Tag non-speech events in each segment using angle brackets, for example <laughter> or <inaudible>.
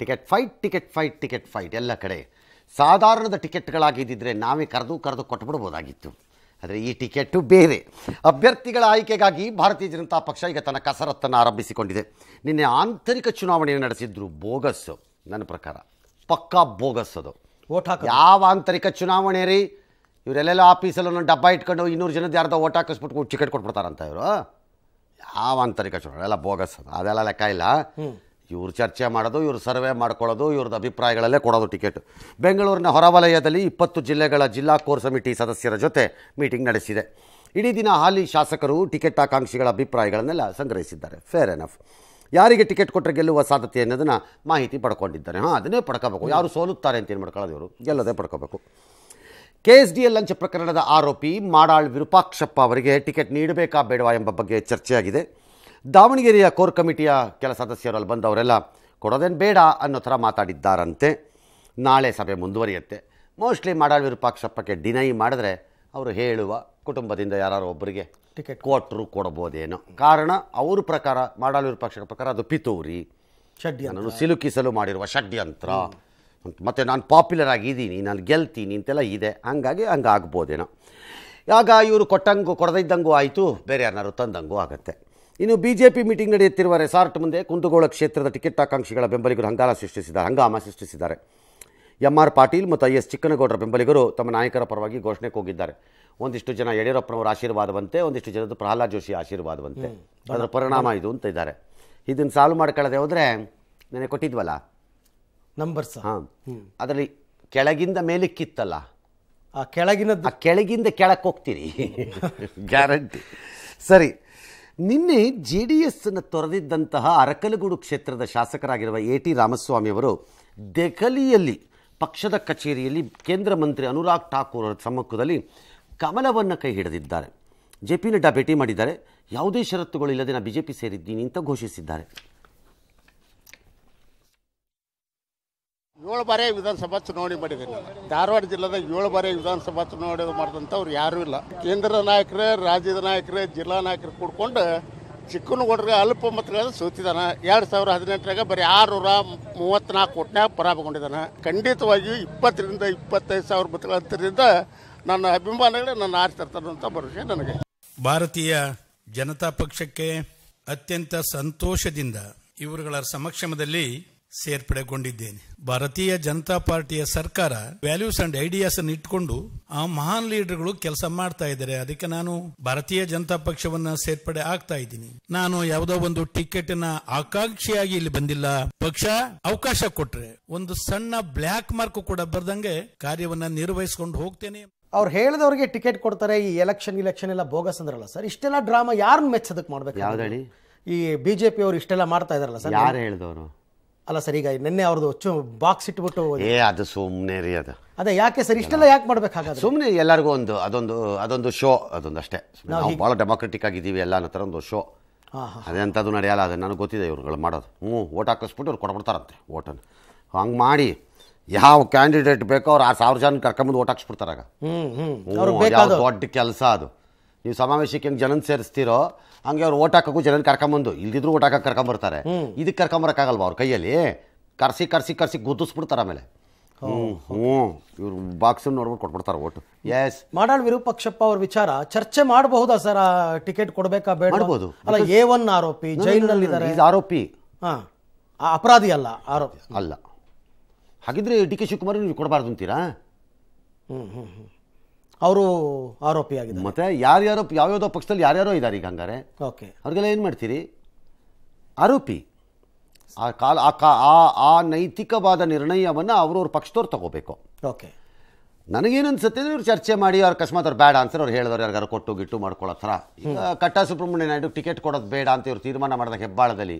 ticket fight ticket fight ticket fight ಎಲ್ಲ ಕಡೆ ಸಾಧಾರಣದ ಟಿಕೆಟ್ಗಳಾಗಿದ್ದರೆ ನಾವೇ ಕರೆದು ಕರೆದು ಕೊಟ್ಟುಬಿಡ್ಬೋದಾಗಿತ್ತು ಆದರೆ ಈ ಟಿಕೆಟು ಬೇರೆ ಅಭ್ಯರ್ಥಿಗಳ ಆಯ್ಕೆಗಾಗಿ ಭಾರತೀಯ ಜನತಾ ಪಕ್ಷ ಈಗ ತನ್ನ ಕಸರತ್ತನ್ನು ಆರಂಭಿಸಿಕೊಂಡಿದೆ ನಿನ್ನೆ ಆಂತರಿಕ ಚುನಾವಣೆಯನ್ನು ನಡೆಸಿದ್ರು ಬೋಗಸ್ಸು ನನ್ನ ಪ್ರಕಾರ ಪಕ್ಕಾ ಬೋಗಸ್ ಅದು ಓಟ್ ಹಾಕಿ ಯಾವ ಆಂತರಿಕ ಚುನಾವಣೆ ರೀ ಇವರೆಲ್ಲೆಲ್ಲ ಆಫೀಸಲ್ಲೂ ಡಬ್ಬ ಇಟ್ಕೊಂಡು ಇನ್ನೂರು ಜನದ ಯಾರ್ದೋ ಓಟ್ ಹಾಕಿಸ್ಬಿಟ್ಟು ಟಿಕೆಟ್ ಕೊಟ್ಬಿಡ್ತಾರಂತ ಇವರು ಯಾವ ಆಂತರಿಕ ಚುನಾವಣೆ ಎಲ್ಲ ಬೋಗಸ್ ಅದು ಅದೆಲ್ಲ ಲೆಕ್ಕ ಇಲ್ಲ ಇವರು ಚರ್ಚೆ ಮಾಡೋದು ಇವರು ಸರ್ವೆ ಮಾಡ್ಕೊಳ್ಳೋದು ಇವ್ರದ್ದು ಅಭಿಪ್ರಾಯಗಳಲ್ಲೇ ಕೊಡೋದು ಟಿಕೆಟ್ ಬೆಂಗಳೂರಿನ ಹೊರವಲಯದಲ್ಲಿ ಇಪ್ಪತ್ತು ಜಿಲ್ಲೆಗಳ ಜಿಲ್ಲಾ ಕೋರ್ ಸಮಿತಿ ಸದಸ್ಯರ ಜೊತೆ ಮೀಟಿಂಗ್ ನಡೆಸಿದೆ ಇಡೀ ದಿನ ಹಾಲಿ ಶಾಸಕರು ಟಿಕೆಟ್ ಆಕಾಂಕ್ಷಿಗಳ ಅಭಿಪ್ರಾಯಗಳನ್ನೆಲ್ಲ ಸಂಗ್ರಹಿಸಿದ್ದಾರೆ ಫೇರ್ ಎನಫ್ ಯಾರಿಗೆ ಟಿಕೆಟ್ ಕೊಟ್ಟರೆ ಗೆಲ್ಲುವ ಸಾಧ್ಯತೆ ಅನ್ನೋದನ್ನು ಮಾಹಿತಿ ಪಡ್ಕೊಂಡಿದ್ದಾರೆ ಹಾಂ ಅದನ್ನೇ ಪಡ್ಕೋಬೇಕು ಯಾರು ಸೋಲುತ್ತಾರೆ ಅಂತ ಏನು ಮಾಡ್ಕೊಳ್ಳೋದು ಇವರು ಗೆಲ್ಲದೆ ಪಡ್ಕೋಬೇಕು ಕೆ ಎಸ್ ಡಿ ಎಲ್ ಲಂಚ ಪ್ರಕರಣದ ಆರೋಪಿ ಮಾಡಾಳ್ ವಿರೂಪಾಕ್ಷಪ್ಪ ಅವರಿಗೆ ಟಿಕೆಟ್ ನೀಡಬೇಕಾ ಬೇಡವಾ ಎಂಬ ಬಗ್ಗೆ ಚರ್ಚೆಯಾಗಿದೆ ದಾವಣಗೆರೆಯ ಕೋರ್ ಕಮಿಟಿಯ ಕೆಲ ಸದಸ್ಯರಲ್ಲಿ ಬಂದವರೆಲ್ಲ ಕೊಡೋದೇನು ಬೇಡ ಅನ್ನೋ ಥರ ಮಾತಾಡಿದ್ದಾರಂತೆ ನಾಳೆ ಸಭೆ ಮುಂದುವರಿಯುತ್ತೆ ಮೋಸ್ಟ್ಲಿ ಮಾಡಾಳ್ ವಿರೂಪಾಕ್ಷಪ್ಪಕ್ಕೆ ಡಿನೈ ಮಾಡಿದ್ರೆ ಅವರು ಹೇಳುವ ಕುಟುಂಬದಿಂದ ಯಾರು ಒಬ್ಬರಿಗೆ ಟಿಕೆಟ್ ಕೊಟ್ಟರು ಕೊಡ್ಬೋದೇನೋ ಕಾರಣ ಅವ್ರ ಪ್ರಕಾರ ಮಾಡಾಳ್ ವಿರೂಪಾಕ್ಷಪ್ಪ ಪ್ರಕಾರ ಅದು ಪಿತೂರಿ ಷಡ್ಯಂತ್ರ ಸಿಲುಕಿಸಲು ಮಾಡಿರುವ ಷಡ್ಯಂತ್ರ ಮತ್ತು ನಾನು ಪಾಪ್ಯುಲರ್ ಆಗಿದ್ದೀನಿ ನಾನು ಗೆಲ್ತೀನಿ ಅಂತೆಲ್ಲ ಇದೆ ಹಂಗಾಗಿ ಹಂಗಾಗ್ಬೋದೇನೋ ಆಗ್ಬೋದೇನೋ ಆಗ ಇವರು ಕೊಟ್ಟಂಗೂ ಕೊಡದಿದ್ದಂಗೂ ಆಯಿತು ಬೇರೆ ಯಾರನ್ನಾರು ತಂದಂಗೂ ಆಗುತ್ತೆ ಇನ್ನು ಬಿಜೆಪಿ ಮೀಟಿಂಗ್ ನಡೆಯುತ್ತಿರುವ ರೆಸಾರ್ಟ್ ಮುಂದೆ ಕುಂದಗೋಳ ಕ್ಷೇತ್ರದ ಟಿಕೆಟ್ ಆಕಾಂಕ್ಷಿಗಳ ಬೆಂಬಲಿಗರು ಹಂಗಾಲ ಸೃಷ್ಟಿಸಿದ್ದಾರೆ ಹಂಗಾಮ ಸೃಷ್ಟಿಸಿದ್ದಾರೆ ಎಂ ಆರ್ ಪಾಟೀಲ್ ಮತ್ತು ಐ ಎಸ್ ಚಿಕ್ಕನಗೌಡರ ಬೆಂಬಲಿಗರು ತಮ್ಮ ನಾಯಕರ ಪರವಾಗಿ ಘೋಷಣೆಗೆ ಹೋಗಿದ್ದಾರೆ ಒಂದಿಷ್ಟು ಜನ ಯಡಿಯೂರಪ್ಪನವರ ಆಶೀರ್ವಾದವಂತೆ ಒಂದಿಷ್ಟು ಜನದ್ದು ಪ್ರಹ್ಲಾದ್ ಜೋಶಿ ಆಶೀರ್ವಾದವಂತೆ ಅದರ ಪರಿಣಾಮ ಇದು ಅಂತ ಇದ್ದಾರೆ ಇದನ್ನು ಸಾಲ್ವ್ ಮಾಡ್ಕೊಳ್ಳೋದೆ ಹೋದರೆ ನೆನೆ ಕೊಟ್ಟಿದ್ವಲ್ಲ ನಂಬರ್ಸ್ ಹಾಂ ಅದರಲ್ಲಿ ಕೆಳಗಿಂದ ಮೇಲಿಕ್ಕಿತ್ತಲ್ಲ ಆ ಕೆಳಗಿನ ಕೆಳಗಿಂದ ಕೆಳಕ್ಕೆ ಹೋಗ್ತೀರಿ <laughs> ಗ್ಯಾರಂಟಿ ಸರಿ ನಿನ್ನೆ ಜೆ ಡಿ ಎಸ್ನ ತೊರೆದಿದ್ದಂತಹ ಅರಕಲಗೂಡು ಕ್ಷೇತ್ರದ ಶಾಸಕರಾಗಿರುವ ಎ ಟಿ ರಾಮಸ್ವಾಮಿ ಅವರು ದೆಹಲಿಯಲ್ಲಿ ಪಕ್ಷದ ಕಚೇರಿಯಲ್ಲಿ ಕೇಂದ್ರ ಮಂತ್ರಿ ಅನುರಾಗ್ ಠಾಕೂರ್ ಅವರ ಸಮ್ಮುಖದಲ್ಲಿ ಕಮಲವನ್ನು ಕೈ ಹಿಡಿದಿದ್ದಾರೆ ಜೆ ಪಿ ನಡ್ಡಾ ಭೇಟಿ ಮಾಡಿದ್ದಾರೆ ಯಾವುದೇ ಷರತ್ತುಗಳಿಲ್ಲದೆ ನಾನು ಬಿ ಜೆ ಪಿ ಸೇರಿದ್ದೀನಿ ಅಂತ ಘೋಷಿಸಿದ್ದಾರೆ ಏಳು ಬಾರಿ ವಿಧಾನಸಭಾ ಚುನಾವಣೆ ಮಾಡಿದ್ದೀನಿ ಧಾರವಾಡ ಜಿಲ್ಲೆದಾಗ ಏಳು ಬಾರಿ ವಿಧಾನಸಭಾ ಚುನಾವಣೆ ಮಾಡಿದಂಥವ್ರು ಯಾರೂ ಇಲ್ಲ ಕೇಂದ್ರದ ನಾಯಕರೇ ರಾಜ್ಯದ ನಾಯಕರೇ ಜಿಲ್ಲಾ ನಾಯಕರು ಕೂಡ್ಕೊಂಡು ಚಿಕ್ಕನಗೌಡ್ರಿಗೆ ಅಲ್ಪ ಮತಗಳನ್ನು ಸೋತಿದ್ದಾನೆ ಎರಡು ಸಾವಿರ ಹದಿನೆಂಟರಾಗ ಬರೀ ಆರುನೂರ ಮೂವತ್ತ್ನಾಲ್ಕು ಕೋಟಿನಾಗ ಪರಾಭಗೊಂಡಿದ್ದಾನೆ ಖಂಡಿತವಾಗಿಯೂ ಇಪ್ಪತ್ತರಿಂದ ಇಪ್ಪತ್ತೈದು ಸಾವಿರ ಮತಗಳ ನನ್ನ ಅಭಿಮಾನಗಳೇ ನನ್ನ ಆರಿಸ್ತಿರ್ತಾರಂತ ಭರವಸೆ ನನಗೆ ಭಾರತೀಯ ಜನತಾ ಪಕ್ಷಕ್ಕೆ ಅತ್ಯಂತ ಸಂತೋಷದಿಂದ ಇವರುಗಳ ಸಮಕ್ಷಮದಲ್ಲಿ ಸೇರ್ಪಡೆಗೊಂಡಿದ್ದೇನೆ ಭಾರತೀಯ ಜನತಾ ಪಾರ್ಟಿಯ ಸರ್ಕಾರ ವ್ಯಾಲ್ಯೂಸ್ ಅಂಡ್ ಐಡಿಯಾಸ್ ಅನ್ನು ಇಟ್ಕೊಂಡು ಆ ಮಹಾನ್ ಲೀಡರ್ಗಳು ಕೆಲಸ ಮಾಡ್ತಾ ಇದ್ದಾರೆ ಅದಕ್ಕೆ ನಾನು ಭಾರತೀಯ ಜನತಾ ಪಕ್ಷವನ್ನ ಸೇರ್ಪಡೆ ಆಗ್ತಾ ಇದ್ದೀನಿ ನಾನು ಯಾವುದೋ ಒಂದು ಟಿಕೆಟ್ ನ ಆಕಾಂಕ್ಷಿಯಾಗಿ ಇಲ್ಲಿ ಬಂದಿಲ್ಲ ಪಕ್ಷ ಅವಕಾಶ ಕೊಟ್ರೆ ಒಂದು ಸಣ್ಣ ಬ್ಲ್ಯಾಕ್ ಮಾರ್ಕ್ ಕೂಡ ಬರ್ದಂಗೆ ಕಾರ್ಯವನ್ನ ನಿರ್ವಹಿಸಿಕೊಂಡು ಹೋಗ್ತೇನೆ ಅವ್ರು ಹೇಳಿದವರಿಗೆ ಟಿಕೆಟ್ ಕೊಡ್ತಾರೆ ಈ ಎಲೆಕ್ಷನ್ ಇಲೆಕ್ಷನ್ ಎಲ್ಲ ಬೋಗಸ್ ಅಂದ್ರಲ್ಲ ಸರ್ ಇಷ್ಟೆಲ್ಲ ಡ್ರಾಮಾ ಯಾರನ್ನ ಮೆಚ್ಚದಕ್ಕೆ ಮಾಡ್ಬೇಕು ಈ ಬಿಜೆಪಿ ಅವರು ಇಷ್ಟೆಲ್ಲ ಮಾಡ್ತಾ ಇದಾರಲ್ಲ ಸರ್ ಯಾರು ಹೇಳಿದವರು ಅಲ್ಲ ಸರ್ ಈಗ ನಿನ್ನೆ ಅವ್ರದ್ದು ಬಾಕ್ಸ್ ಇಟ್ಬಿಟ್ಟು ಏ ಅದು ಸುಮ್ಮನೆ ರೀ ಅದು ಅದೇ ಯಾಕೆ ಸರ್ ಇಷ್ಟೆಲ್ಲ ಯಾಕೆ ಮಾಡ್ಬೇಕಾಗ ಸುಮ್ಮನೆ ಎಲ್ಲರಿಗೂ ಒಂದು ಅದೊಂದು ಅದೊಂದು ಶೋ ಅದೊಂದು ಅಷ್ಟೇ ನಾವು ಭಾಳ ಡೆಮೋಕ್ರೆಟಿಕ್ ಆಗಿದ್ದೀವಿ ಎಲ್ಲ ಅನ್ನೋ ಥರ ಒಂದು ಶೋ ಅದಂಥದ್ದು ನಡೆಯಲ್ಲ ಅದು ನನಗೆ ಗೊತ್ತಿದೆ ಇವ್ರುಗಳು ಮಾಡೋದು ಹ್ಞೂ ಓಟ್ ಹಾಕಿಸ್ಬಿಟ್ಟು ಅವ್ರು ಕೊಡ್ಬಿಡ್ತಾರಂತೆ ಓಟನ್ನು ಹಂಗೆ ಮಾಡಿ ಯಾವ ಕ್ಯಾಂಡಿಡೇಟ್ ಬೇಕೋ ಅವ್ರು ಆ ಸಾವಿರ ಜನ ಕರ್ಕೊಂಬಂದು ಓಟ್ ಹಾಕ್ಸ್ಬಿಡ್ತಾರಾಗ ಹ್ಞೂ ದೊಡ್ಡ ಕೆಲಸ ಅದು ನೀವು ಸಮಾವೇಶಕ್ಕೆ ಹೆಂಗೆ ಜನನ ಸೇರಿಸ್ತೀರೋ ಹಂಗೆ ಅವ್ರು ಓಟ್ ಹಾಕೋಕ್ಕೂ ಜನನ ಕರ್ಕೊಂಬಂದು ಇಲ್ದಿದ್ರು ಓಟ್ ಹಾಕಕ್ಕೆ ಕರ್ಕೊಂಬರ್ತಾರೆ ಇದಕ್ಕೆ ಕರ್ಕೊಂಬರಕ್ಕಾಗಲ್ವ ಅವ್ರ ಕೈಯಲ್ಲಿ ಕರ್ಸಿ ಕರ್ಸಿ ಕರ್ಸಿ ಗುದ್ದಿಸ್ಬಿಡ್ತಾರೆ ಆಮೇಲೆ ಹ್ಞೂ ಇವ್ರು ಬಾಕ್ಸ್ ನೋಡ್ಬಿಟ್ಟು ಕೊಟ್ಬಿಡ್ತಾರೆ ಓಟ್ ಎಸ್ ಮಾಡಾಳ್ ವಿರೂಪಕ್ಷಪ್ಪ ಅವ್ರ ವಿಚಾರ ಚರ್ಚೆ ಮಾಡಬಹುದಾ ಸರ್ ಟಿಕೆಟ್ ಕೊಡಬೇಕಾ ಬೇಡ ಮಾಡ್ಬೋದು ಅಲ್ಲ ಎ ಒನ್ ಆರೋಪಿ ಜೈಲಿನಲ್ಲಿ ಆರೋಪಿ ಹಾಂ ಅಪರಾಧಿ ಅಲ್ಲ ಆರೋಪಿ ಅಲ್ಲ ಹಾಗಿದ್ರೆ ಡಿ ಕೆ ಶಿವಕುಮಾರ್ ನೀವು ಕೊಡಬಾರ್ದು ಅಂತೀರಾ ಹ್ಞೂ ಹ್ಞೂ ಹ್ಞೂ ಅವರು ಆರೋಪಿಯಾಗಿದ್ದಾರೆ ಮತ್ತೆ ಯಾರ್ಯಾರೋ ಯಾವ್ಯಾವುದೋ ಪಕ್ಷದಲ್ಲಿ ಯಾರ್ಯಾರೋ ಇದ್ದಾರೆ ಈಗ ಹಂಗಾರೆ ಓಕೆ ಅವ್ರಿಗೆಲ್ಲ ಏನು ಮಾಡ್ತೀರಿ ಆರೋಪಿ ಆ ಕಾಲ ಆ ಕಾ ಆ ಆ ನೈತಿಕವಾದ ನಿರ್ಣಯವನ್ನು ಅವ್ರವ್ರ ಪಕ್ಷದವ್ರು ತಗೋಬೇಕು ಓಕೆ ಅನ್ಸುತ್ತೆ ಅಂದರೆ ಇವ್ರು ಚರ್ಚೆ ಮಾಡಿ ಅವ್ರು ಅಕಸ್ಮಾತ್ ಅವ್ರು ಬೇಡ ಅಂತ ಅವ್ರು ಹೇಳಿದವ್ರು ಯಾರಿಗಾರು ಕೊಟ್ಟು ಗಿಟ್ಟು ಮಾಡ್ಕೊಳ್ಳೋ ಥರ ಈಗ ಕಟ್ಟ ಸುಬ್ರಹ್ಮಣ್ಯ ನಾಯ್ಡು ಟಿಕೆಟ್ ಕೊಡೋದು ಬೇಡ ಅಂತ ಇವ್ರು ತೀರ್ಮಾನ ಮಾಡಿದಾಗ ಹೆಬ್ಬಾಳದಲ್ಲಿ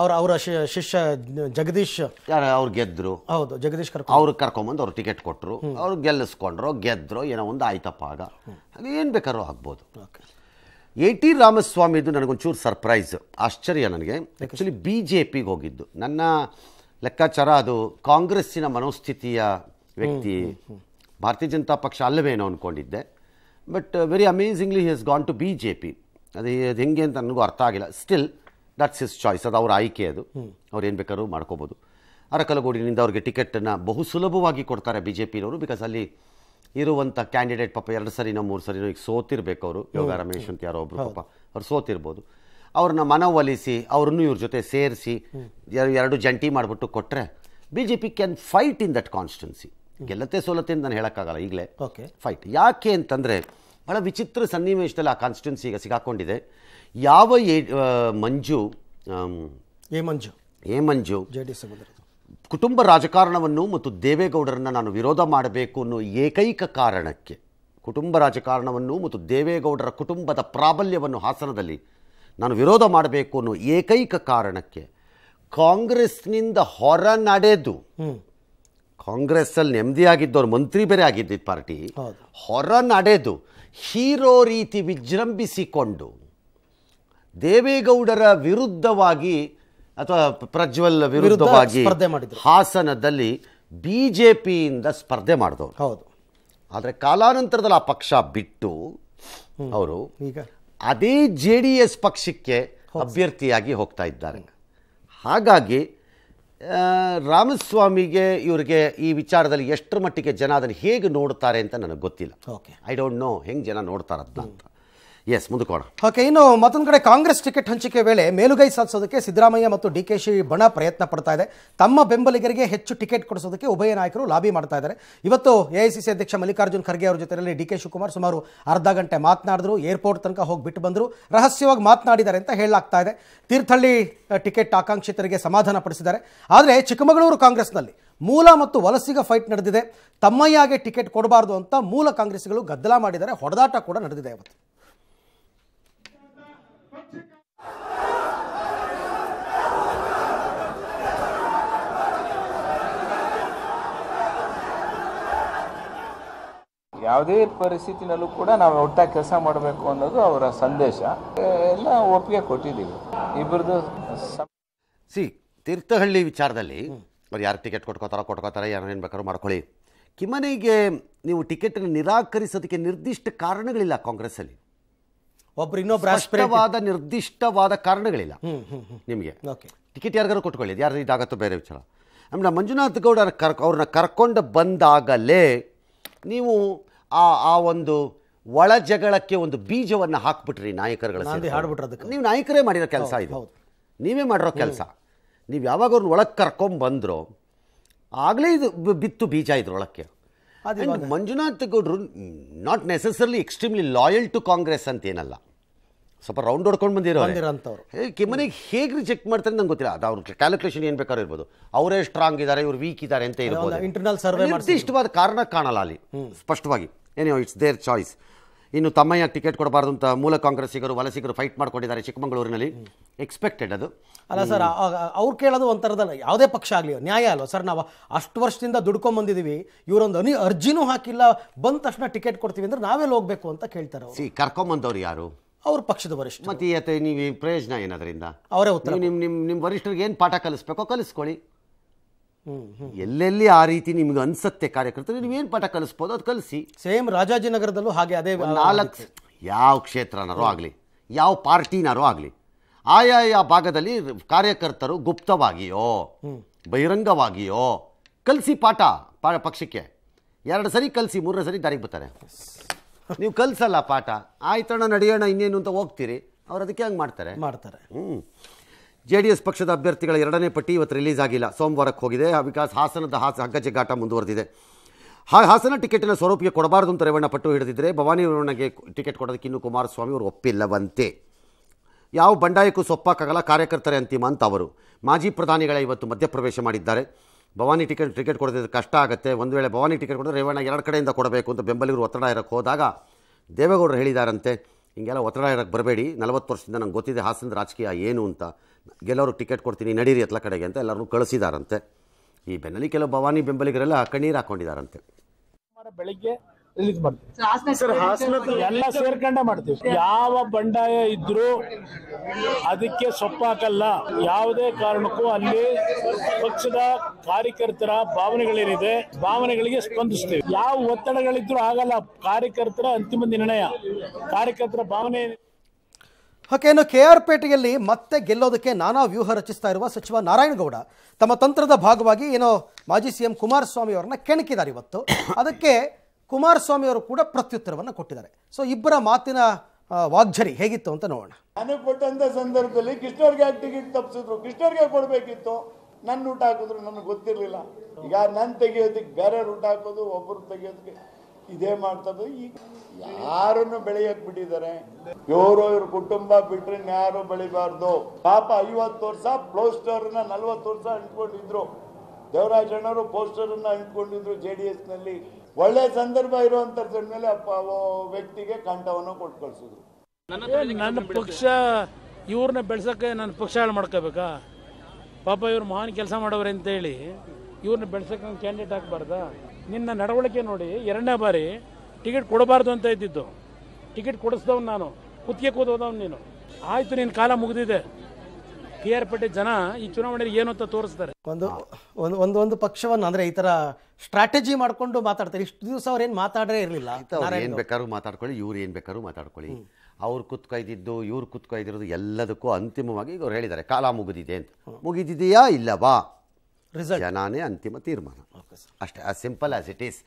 ಅವ್ರ ಅವರ ಶಿಷ್ಯ ಜಗದೀಶ್ ಯಾರು ಅವ್ರು ಗೆದ್ರು ಹೌದು ಜಗದೀಶ್ ಕರ್ಕೊಂಡು ಅವ್ರಿಗೆ ಕರ್ಕೊಂಬಂದು ಅವ್ರು ಟಿಕೆಟ್ ಕೊಟ್ಟರು ಅವ್ರು ಗೆಲ್ಲಿಸ್ಕೊಂಡ್ರು ಗೆದ್ರು ಏನೋ ಒಂದು ಆಯ್ತಪ್ಪ ಆಗ ಏನು ಬೇಕಾದ್ರೂ ಆಗ್ಬೋದು ಎ ಟಿ ರಾಮಸ್ವಾಮಿದು ನನಗೊಂಚೂರು ಸರ್ಪ್ರೈಸ್ ಆಶ್ಚರ್ಯ ನನಗೆ ಆ್ಯಕ್ಚುಲಿ ಬಿ ಜೆ ಪಿಗೆ ಹೋಗಿದ್ದು ನನ್ನ ಲೆಕ್ಕಾಚಾರ ಅದು ಕಾಂಗ್ರೆಸ್ಸಿನ ಮನೋಸ್ಥಿತಿಯ ವ್ಯಕ್ತಿ ಭಾರತೀಯ ಜನತಾ ಪಕ್ಷ ಅಲ್ಲವೇನೋ ಅಂದ್ಕೊಂಡಿದ್ದೆ but very amazingly he has gone to B J P ಅದು ಅದು ಹೆಂಗೆ ಅಂತ ನನಗೂ ಅರ್ಥ ಆಗಿಲ್ಲ ಸ್ಟಿಲ್ ದಟ್ಸ್ ಇಸ್ ಚಾಯ್ಸ್ ಅದು ಅವ್ರ ಆಯ್ಕೆ ಅದು ಅವ್ರು ಏನು ಬೇಕಾದ್ರೂ ಮಾಡ್ಕೋಬೋದು ಅರಕಲಗೂಡಿನಿಂದ ಅವ್ರಿಗೆ ಟಿಕೆಟನ್ನು ಬಹು ಸುಲಭವಾಗಿ ಕೊಡ್ತಾರೆ ಬಿ ಜೆ ಪಿನವರು ಬಿಕಾಸ್ ಅಲ್ಲಿ ಇರುವಂಥ ಕ್ಯಾಂಡಿಡೇಟ್ ಪಾಪ ಎರಡು ಸರಿನೋ ಮೂರು ಸರಿನೋ ಈಗ ಸೋತಿರ್ಬೇಕು ಅವರು ಯೋಗ ರಮೇಶ್ ಅಂತ ಯಾರೋ ಒಬ್ಬರು ಪಾಪ ಅವ್ರು ಸೋತಿರ್ಬೋದು ಅವ್ರನ್ನ ಮನವೊಲಿಸಿ ಅವ್ರನ್ನೂ ಇವ್ರ ಜೊತೆ ಸೇರಿಸಿ ಎರಡು ಜಂಟಿ ಮಾಡಿಬಿಟ್ಟು ಕೊಟ್ಟರೆ B J P can fight in that constituency ಗೆಲ್ಲತ್ತೆ ಸೋಲತ್ತೆ ಅಂತ ನಾನು ಹೇಳೋಕ್ಕಾಗಲ್ಲ ಈಗಲೇ ಓಕೆ ಫೈಟ್ ಯಾಕೆ ಅಂತಂದರೆ ಭಾಳ ವಿಚಿತ್ರ ಸನ್ನಿವೇಶದಲ್ಲಿ ಆ ಕಾನ್ಸ್ಟಿಟ್ಯೂನ್ಸಿ ಈಗ ಸಿಗಾಕೊಂಡಿದೆ ಯಾವ A Manju A Manju A Manju J D ಕುಟುಂಬ ರಾಜಕಾರಣವನ್ನು ಮತ್ತು ದೇವೇಗೌಡರನ್ನು ನಾನು ವಿರೋಧ ಮಾಡಬೇಕು ಅನ್ನೋ ಏಕೈಕ ಕಾರಣಕ್ಕೆ ಕುಟುಂಬ ರಾಜಕಾರಣವನ್ನು ಮತ್ತು ದೇವೇಗೌಡರ ಕುಟುಂಬದ ಪ್ರಾಬಲ್ಯವನ್ನು ಹಾಸನದಲ್ಲಿ ನಾನು ವಿರೋಧ ಮಾಡಬೇಕು ಅನ್ನೋ ಏಕೈಕ ಕಾರಣಕ್ಕೆ ಕಾಂಗ್ರೆಸ್ನಿಂದ ಹೊರ ನಡೆದು ಕಾಂಗ್ರೆಸ್ಸಲ್ಲಿ ನೆಮ್ಮದಿ ಆಗಿದ್ದವ್ರು ಮಂತ್ರಿ ಬೇರೆ ಆಗಿದ್ದ ಪಾರ್ಟಿ ಹೊರ ನಡೆದು ಹೀರೋ ರೀತಿ ವಿಜೃಂಭಿಸಿಕೊಂಡು ದೇವೇಗೌಡರ ವಿರುದ್ಧವಾಗಿ ಅಥವಾ ಪ್ರಜ್ವಲ್ ವಿರುದ್ಧವಾಗಿ ಸ್ಪರ್ಧೆ ಹಾಸನದಲ್ಲಿ ಬಿ ಜೆ ಪಿಯಿಂದ ಸ್ಪರ್ಧೆ ಮಾಡಿದವರು ಹೌದು ಆದರೆ ಕಾಲಾನಂತರದಲ್ಲಿ ಆ ಪಕ್ಷ ಬಿಟ್ಟು ಅವರು ಈಗ ಅದೇ ಜೆ ಡಿ ಎಸ್ ಪಕ್ಷಕ್ಕೆ ಅಭ್ಯರ್ಥಿಯಾಗಿ ಹೋಗ್ತಾ ಇದ್ದಾರೆ ಹಾಗಾಗಿ ರಾಮಸ್ವಾಮಿಗೆ ಇವರಿಗೆ ಈ ವಿಚಾರದಲ್ಲಿ ಎಷ್ಟರ ಮಟ್ಟಿಗೆ ಜನ ಅದನ್ನು ಹೇಗೆ ನೋಡ್ತಾರೆ ಅಂತ ನನಗೆ ಗೊತ್ತಿಲ್ಲ ಓಕೆ ಐ ಡೋಂಟ್ ನೋ ಹೆಂಗೆ ಜನ ನೋಡ್ತಾರದ್ನ ಅಂತ ಎಸ್ ಮುಂದಕ್ಕೋಣ ಓಕೆ ಇನ್ನು ಮತ್ತೊಂದು ಕಡೆ ಕಾಂಗ್ರೆಸ್ ಟಿಕೆಟ್ ಹಂಚಿಕೆ ವೇಳೆ ಮೇಲುಗೈ ಸಾಧಿಸೋದಕ್ಕೆ ಸಿದ್ದರಾಮಯ್ಯ ಮತ್ತು ಡಿ ಕೆ ಶಿ ಬಣ ಪ್ರಯತ್ನ ಪಡ್ತಾ ಇದೆ ತಮ್ಮ ಬೆಂಬಲಿಗರಿಗೆ ಹೆಚ್ಚು ಟಿಕೆಟ್ ಕೊಡಿಸೋದಕ್ಕೆ ಉಭಯ ನಾಯಕರು ಲಾಬಿ ಮಾಡ್ತಾ ಇದ್ದಾರೆ ಇವತ್ತು ಸಿ ಅಧ್ಯಕ್ಷ ಮಲ್ಲಿಕಾರ್ಜುನ್ ಖರ್ಗೆ ಅವರ ಜೊತೆಯಲ್ಲಿ ಡಿ ಕೆ ಶಿವಕುಮಾರ್ ಸುಮಾರು ಅರ್ಧ ಗಂಟೆ ಮಾತನಾಡಿದ್ರು ಏರ್ಪೋರ್ಟ್ ತನಕ ಹೋಗಿ ಬಿಟ್ಟು ಬಂದರು ರಹಸ್ಯವಾಗಿ ಮಾತನಾಡಿದ್ದಾರೆ ಅಂತ ಹೇಳಲಾಗ್ತಾ ಇದೆ ತೀರ್ಥಹಳ್ಳಿ ಟಿಕೆಟ್ ಆಕಾಂಕ್ಷಿತರಿಗೆ ಸಮಾಧಾನ ಪಡಿಸಿದ್ದಾರೆ ಆದರೆ ಚಿಕ್ಕಮಗಳೂರು ಕಾಂಗ್ರೆಸ್ನಲ್ಲಿ ಮೂಲ ಮತ್ತು ವಲಸಿಗ ಫೈಟ್ ನಡೆದಿದೆ ತಮ್ಮಯ್ಯಗೆ ಟಿಕೆಟ್ ಕೊಡಬಾರ್ದು ಅಂತ ಮೂಲ ಕಾಂಗ್ರೆಸ್ಗಳು ಗದ್ದಲ ಮಾಡಿದ್ದಾರೆ ಹೊಡೆದಾಟ ಕೂಡ ನಡೆದಿದೆ ಇವತ್ತು ಯಾವುದೇ ಪರಿಸ್ಥಿತಿನಲ್ಲೂ ಕೂಡ ನಾವು ಒಟ್ಟಾಗಿ ಕೆಲಸ ಮಾಡಬೇಕು ಅನ್ನೋದು ಅವರ ಸಂದೇಶ ಎಲ್ಲ ಒಪ್ಪಿಗೆ ಕೊಟ್ಟಿದ್ದೀವಿ ಇಬ್ಬರದು ಸಿ ತೀರ್ಥಹಳ್ಳಿ ವಿಚಾರದಲ್ಲಿ ಅವ್ರು ಯಾರು ಟಿಕೆಟ್ ಕೊಟ್ಕೋತಾರೋ ಕೊಟ್ಕೋತಾರೆ ಯಾರು ಏನು ಬೇಕಾದ್ರೂ ಮಾಡ್ಕೊಳ್ಳಿ ಕಿಮನೆಗೆ ನೀವು ಟಿಕೆಟನ್ನು ನಿರಾಕರಿಸೋದಕ್ಕೆ ನಿರ್ದಿಷ್ಟ ಕಾರಣಗಳಿಲ್ಲ ಕಾಂಗ್ರೆಸ್ಸಲ್ಲಿ ಒಬ್ರು ಇನ್ನೊಬ್ಬ ಸ್ಪಷ್ಟವಾದ ನಿರ್ದಿಷ್ಟವಾದ ಕಾರಣಗಳಿಲ್ಲ ನಿಮಗೆ ಟಿಕೆಟ್ ಯಾರಿಗಾರು ಕೊಟ್ಕೊಳ್ಳಿ ಯಾರು ಇದಾಗತ್ತೋ ಬೇರೆ ವಿಚಾರ ಆಮೇಲೆ ಮಂಜುನಾಥ್ ಗೌಡ ಕರ್ ಅವ್ರನ್ನ ಕರ್ಕೊಂಡು ಬಂದಾಗಲೇ ನೀವು ಆ ಆ ಒಂದು ಒಳ ಜಗಳಕ್ಕೆ ಒಂದು ಬೀಜವನ್ನು ಹಾಕ್ಬಿಟ್ರಿ ನಾಯಕರುಗಳ ನೀವು ನಾಯಕರೇ ಮಾಡಿರೋ ಕೆಲಸ ಇದು ನೀವೇ ಮಾಡಿರೋ ಕೆಲಸ ನೀವು ಯಾವಾಗ ಅವ್ರನ್ನ ಒಳಗೆ ಕರ್ಕೊಂಬಂದ್ರೋ ಆಗಲೇ ಇದು ಬಿತ್ತು ಬೀಜ ಇದ್ರೊಳಕ್ಕೆ ಮಂಜುನಾಥ್ ಗೌಡ್ರು not necessarily extremely loyal to Congress ಅಂತೇನಲ್ಲ ಸ್ವಲ್ಪ ರೌಂಡ್ ಹೊಡ್ಕೊಂಡು ಬಂದಿರೋ ಬಂದಿರೋಂಥವ್ರು ಕಿಮ್ಮನಿಗೆ ಹೇಗೆ ಚೆಕ್ ಮಾಡ್ತಾರೆ ನಂಗೆ ಗೊತ್ತಿಲ್ಲ ಅದು ಅವ್ರ ಕ್ಯಾಲ್ಕುಲೇಷನ್ ಏನು ಬೇಕಾದ್ರೂ ಇರ್ಬೋದು ಅವರೇ ಸ್ಟ್ರಾಂಗ್ ಇದ್ದಾರೆ ಇವ್ರು ವೀಕ್ ಇದ್ದಾರೆ ಅಂತ ಇರ್ಬೋದು ಇಂಟರ್ನಲ್ ಸರ್ವೆ ನಿರ್ದಿಷ್ಟವಾದ ಕಾರಣ ಕಾಣಲ್ಲ ಅಲ್ಲಿ ಸ್ಪಷ್ಟವಾಗಿ ಏನೋ ಇಟ್ಸ್ ದೇರ್ ಚಾಯ್ಸ್ ಇನ್ನು ತಮ್ಮಯ್ಯ ಟಿಕೆಟ್ ಕೊಡಬಾರ್ದು ಅಂತ ಮೂಲ ಕಾಂಗ್ರೆಸ್ಸಿಗರು ವಲಸಿಗರು ಫೈಟ್ ಮಾಡ್ಕೊಂಡಿದ್ದಾರೆ ಚಿಕ್ಕಮಗಳೂರಿನಲ್ಲಿ ಎಕ್ಸ್ಪೆಕ್ಟೆಡ್ ಅದು ಅಲ್ಲ ಸರ್ ಅವ್ರು ಕೇಳೋದು ಒಂಥರದಲ್ಲ ಯಾವುದೇ ಪಕ್ಷ ಆಗಲಿ ನ್ಯಾಯ ಅಲ್ಲ ಸರ್ ನಾವು ಅಷ್ಟು ವರ್ಷದಿಂದ ಬಂದಿದ್ದೀವಿ ಇವರೊಂದು ಅನಿ ಅರ್ಜಿನೂ ಹಾಕಿಲ್ಲ ಬಂದ ತಕ್ಷಣ ಟಿಕೆಟ್ ಕೊಡ್ತೀವಿ ಅಂದ್ರೆ ನಾವೇ ಹೋಗಬೇಕು ಅಂತ ಕೇಳ್ತಾರೆ ಸಿ ಕರ್ಕೊಂಬಂದವ್ರು ಯಾರು ಅವ್ರ ಪಕ್ಷದ ವರಿಷ್ಠ ಮತೀಯತೆ ನೀವು ಪ್ರಯೋಜನ ಏನದರಿಂದ ಅವರೇ ಉತ್ತರ ನಿಮ್ಮ ನಿಮ್ಮ ನಿಮ್ಮ ವರಿಷ್ಠರಿಗೆ ಏನು ಪಾಠ ಕಲಿಸ್ಬೇಕೋ ಕಲಿಸ್ಕೊಳ್ಳಿ ಎಲ್ಲೆಲ್ಲಿ ಆ ರೀತಿ ನಿಮ್ಗೆ ಅನ್ಸತ್ತೆ ಕಾರ್ಯಕರ್ತರು ನೀವೇನು ಪಾಠ ಕಲಿಸ್ಬೋದು ಅದು ಕಲಿಸಿ ಸೇಮ್ ರಾಜಾಜಿನಗರದಲ್ಲೂ ಹಾಗೆ ಅದೇ ನಾಲ್ಕು ಯಾವ ಕ್ಷೇತ್ರನಾರು ಆಗಲಿ ಯಾವ ಪಾರ್ಟಿನಾರು ಆಗಲಿ ಆಯಾ ಭಾಗದಲ್ಲಿ ಕಾರ್ಯಕರ್ತರು ಗುಪ್ತವಾಗಿಯೋ ಬಹಿರಂಗವಾಗಿಯೋ ಕಲಿಸಿ ಪಾಠ ಪಕ್ಷಕ್ಕೆ ಎರಡು ಸರಿ ಕಲಿಸಿ ಮೂರನೇ ಸರಿ ದಾರಿಗೆ ಬರ್ತಾರೆ ನೀವು ಕಲ್ಸಲ್ಲ ಪಾಠ ಆಯ್ತಣ್ಣ ನಡೆಯೋಣ ಇನ್ನೇನು ಅಂತ ಹೋಗ್ತೀರಿ ಅವ್ರು ಅದಕ್ಕೆ ಹಂಗೆ ಮಾಡ್ತಾರೆ ಮಾಡ್ತಾರೆ ಹ್ಞೂ ಜೆ ಡಿ ಎಸ್ ಪಕ್ಷದ ಅಭ್ಯರ್ಥಿಗಳ ಎರಡನೇ ಪಟ್ಟಿ ಇವತ್ತು ರಿಲೀಸ್ ಆಗಿಲ್ಲ ಸೋಮವಾರಕ್ಕೆ ಹೋಗಿದೆ ಆ ವಿಕಾಸ್ ಹಾಸನದ ಹಾಸ ಹಗ್ಗಜಗಾಟ ಮುಂದುವರೆದಿದೆ ಹಾ ಹಾಸನ ಟಿಕೆಟಿನ ಸ್ವರೂಪಿಗೆ ಕೊಡಬಾರದು ಅಂತ ರೇವಣ್ಣ ಪಟ್ಟು ಹಿಡಿದಿದ್ದರೆ ಭವಾನಿ ರೇವಣ್ಣಗೆ ಟಿಕೆಟ್ ಕೊಡೋದಕ್ಕೆ ಇನ್ನೂ ಕುಮಾರಸ್ವಾಮಿ ಅವರು ಒಪ್ಪಿಲ್ಲವಂತೆ ಯಾವ ಬಂಡಾಯಕ್ಕೂ ಸೊಪ್ಪಾಕಾಗಲ್ಲ ಕಾರ್ಯಕರ್ತರೆ ಅಂತಿಮ ಅಂತ ಅವರು ಮಾಜಿ ಪ್ರಧಾನಿಗಳ ಇವತ್ತು ಮಧ್ಯಪ್ರವೇಶ ಮಾಡಿದ್ದಾರೆ ಭವಾನಿ ಟಿಕೆಟ್ ಟಿಕೆಟ್ ಕೊಡೋದಿದ್ದು ಕಷ್ಟ ಆಗುತ್ತೆ ಒಂದು ವೇಳೆ ಭವಾನಿ ಟಿಕೆಟ್ ಕೊಡಿದ್ರೆ ರೇವಣ್ಣ ಎರಡು ಕಡೆಯಿಂದ ಕೊಡಬೇಕು ಅಂತ ಬೆಂಬಲಿಗರು ಒತ್ತಡ ಇರೋಕ್ಕೆ ಹೋದಾಗ ದೇವೇಗೌಡರು ಹೇಳಿದಾರಂತೆ ಹಿಂಗೆಲ್ಲ ಒತ್ತಡ ಇರೋಕ್ಕೆ ಬರಬೇಡಿ ನಲವತ್ತು ವರ್ಷದಿಂದ ನಂಗೆ ಗೊತ್ತಿದೆ ಹಾಸನದ ರಾಜಕೀಯ ಏನು ಅಂತ ಗೆಲ್ಲೋರು ಟಿಕೆಟ್ ಕೊಡ್ತೀನಿ ನಡೀರಿ ಎತ್ತಲ ಕಡೆಗೆ ಅಂತ ಎಲ್ಲರೂ ಕಳಿಸಿದಾರಂತೆ ಈ ಬೆನ್ನಲ್ಲಿ ಕೆಲವು ಭವಾನಿ ಬೆಂಬಲಿಗರೆಲ್ಲ ಕಣ್ಣೀರು ಹಾಕ್ಕೊಂಡಿದ್ದಾರಂತೆ ಬೆಳಿಗ್ಗೆ ರಿಲೀಸ್ ಮಾಡ್ತೀವಿ ಸರ್ ಎಲ್ಲ ಸೇರ್ಕೊಂಡೆ ಮಾಡ್ತೀವಿ ಯಾವ ಬಂಡಾಯ ಇದ್ರು ಅದಕ್ಕೆ ಸೊಪ್ಪಾಕಲ್ಲ ಯಾವುದೇ ಕಾರಣಕ್ಕೂ ಅಲ್ಲಿ ಪಕ್ಷದ ಕಾರ್ಯಕರ್ತರ ಭಾವನೆಗಳೇನಿದೆ ಭಾವನೆಗಳಿಗೆ ಸ್ಪಂದಿಸ್ತೀವಿ ಯಾವ ಒತ್ತಡಗಳಿದ್ರೂ ಆಗಲ್ಲ ಕಾರ್ಯಕರ್ತರ ಅಂತಿಮ ನಿರ್ಣಯ ಕಾರ್ಯಕರ್ತರ ಭಾವನೆ ಓಕೆ ಇನ್ನು ಕೆ ಆರ್ ಪೇಟೆಯಲ್ಲಿ ಮತ್ತೆ ಗೆಲ್ಲೋದಕ್ಕೆ ನಾನಾ ವ್ಯೂಹ ರಚಿಸ್ತಾ ಇರುವ ಸಚಿವ ನಾರಾಯಣಗೌಡ ತಮ್ಮ ತಂತ್ರದ ಭಾಗವಾಗಿ ಏನೋ ಮಾಜಿ ಸಿ ಎಂ ಕುಮಾರಸ್ವಾಮಿ ಅವರನ್ನ ಕೆಣಕಿದ್ದಾರೆ ಇವತ್ತು ಅದಕ್ಕೆ ಕುಮಾರಸ್ವಾಮಿಯವರು ಕೂಡ ಪ್ರತ್ಯುತ್ತರವನ್ನು ಕೊಟ್ಟಿದ್ದಾರೆ ಸೊ ಇಬ್ಬರ ಮಾತಿನ ವಾಗ್ಜರಿ ಹೇಗಿತ್ತು ಅಂತ ನೋಡೋಣ ನನಗೆ ಕೊಟ್ಟಂತ ಸಂದರ್ಭದಲ್ಲಿ ಕೃಷ್ಣವ್ರಿಗೆ ಯಾಕೆ ಟಿಕೆಟ್ ತಪ್ಪಿಸಿದ್ರು ಕೃಷ್ಣವ್ರಿಗೆ ಕೊಡಬೇಕಿತ್ತು ನನ್ನ ಊಟ ಹಾಕಿದ್ರು ನನಗೆ ಗೊತ್ತಿರಲಿಲ್ಲ ಈಗ ನನ್ನ ತೆಗಿಯೋದಕ್ಕೆ ಬೇರೆ ಊಟ ಹಾಕೋದು ಒಬ್ಬರು ತೆಗೆಯೋದಕ್ಕೆ ಇದೇ ಮಾಡ್ತದ್ದು ಈಗ ಯಾರನ್ನು ಬೆಳೆಯಕ್ಕೆ ಬಿಟ್ಟಿದ್ದಾರೆ ಇವರು ಇವ್ರ ಕುಟುಂಬ ಬಿಟ್ಟರೆ ಯಾರು ಬೆಳಿಬಾರ್ದು ಪಾಪ ಐವತ್ತು ವರ್ಷ ಪೋಸ್ಟರ್ನ ನಲ್ವತ್ತು ವರ್ಷ ಅಂಟ್ಕೊಂಡಿದ್ರು ದೇವರಾಜಣ್ಣವರು ಪೋಸ್ಟರನ್ನು ಅಂಟ್ಕೊಂಡಿದ್ರು ಜೆ ಡಿ ಎಸ್ನಲ್ಲಿ ಒಳ್ಳೆ ಸಂದರ್ಭ ಇರುವಂಥದ್ರ ಮೇಲೆ ವ್ಯಕ್ತಿಗೆ ಕಂಠವನ್ನು ಕೊಟ್ಟು ಕಳಿಸಿದ್ರು ನನ್ನ ಪಕ್ಷ ಇವ್ರನ್ನ ಬೆಳ್ಸಕ್ಕೆ ನನ್ನ ಪಕ್ಷ ಹಾಳು ಮಾಡ್ಕೋಬೇಕಾ ಪಾಪ ಇವ್ರು ಮಹಾನ್ ಕೆಲಸ ಮಾಡೋರು ಅಂತೇಳಿ ಇವ್ರನ್ನ ಬೆಳ್ಸಕ್ಕೆ ಒಂದು ಕ್ಯಾಂಡಿಡೇಟ್ ಹಾಕ್ಬಾರ್ದಾ ನಿನ್ನ ನಡವಳಿಕೆ ನೋಡಿ ಎರಡನೇ ಬಾರಿ ಟಿಕೆಟ್ ಕೊಡಬಾರ್ದು ಅಂತ ಇದ್ದಿದ್ದು ಟಿಕೆಟ್ ಕೊಡಿಸ್ದವ್ನು ನಾನು ಕುತ್ತಿಗೆ ಹೋದವನು ನೀನು ಆಯಿತು ನಿನ್ನ ಕಾಲ ಮುಗಿದಿದೆ ಕೆ ಆರ್ ಜನ ಈ ಚುನಾವಣೆಯಲ್ಲಿ ಏನು ಅಂತ ತೋರಿಸ್ತಾರೆ ಒಂದು ಒಂದು ಒಂದು ಪಕ್ಷವನ್ನು ಅಂದ್ರೆ ಈ ತರ ಸ್ಟ್ರಾಟಜಿ ಮಾಡ್ಕೊಂಡು ಮಾತಾಡ್ತಾರೆ ಇಷ್ಟು ದಿವಸ ಅವ್ರು ಏನು ಮಾತಾಡೇ ಇರಲಿಲ್ಲ ಏನು ಬೇಕಾದ್ರೂ ಮಾತಾಡ್ಕೊಳ್ಳಿ ಇವ್ರು ಏನು ಬೇಕಾದ್ರೂ ಮಾತಾಡ್ಕೊಳ್ಳಿ ಅವ್ರು ಕುತ್ಕೊಯ್ದಿದ್ದು ಇವ್ರು ಕುತ್ಕೊಯ್ದಿರೋದು ಎಲ್ಲದಕ್ಕೂ ಅಂತಿಮವಾಗಿ ಇವ್ರು ಹೇಳಿದ್ದಾರೆ ಕಾಲ ಮುಗಿದಿದೆ ಅಂತ ಮುಗಿದಿದೆಯಾ ಇಲ್ಲವಾ ಜನಾನೇ ಅಂತಿಮ ತೀರ್ಮಾನ ಅಷ್ಟೇ as simple as it is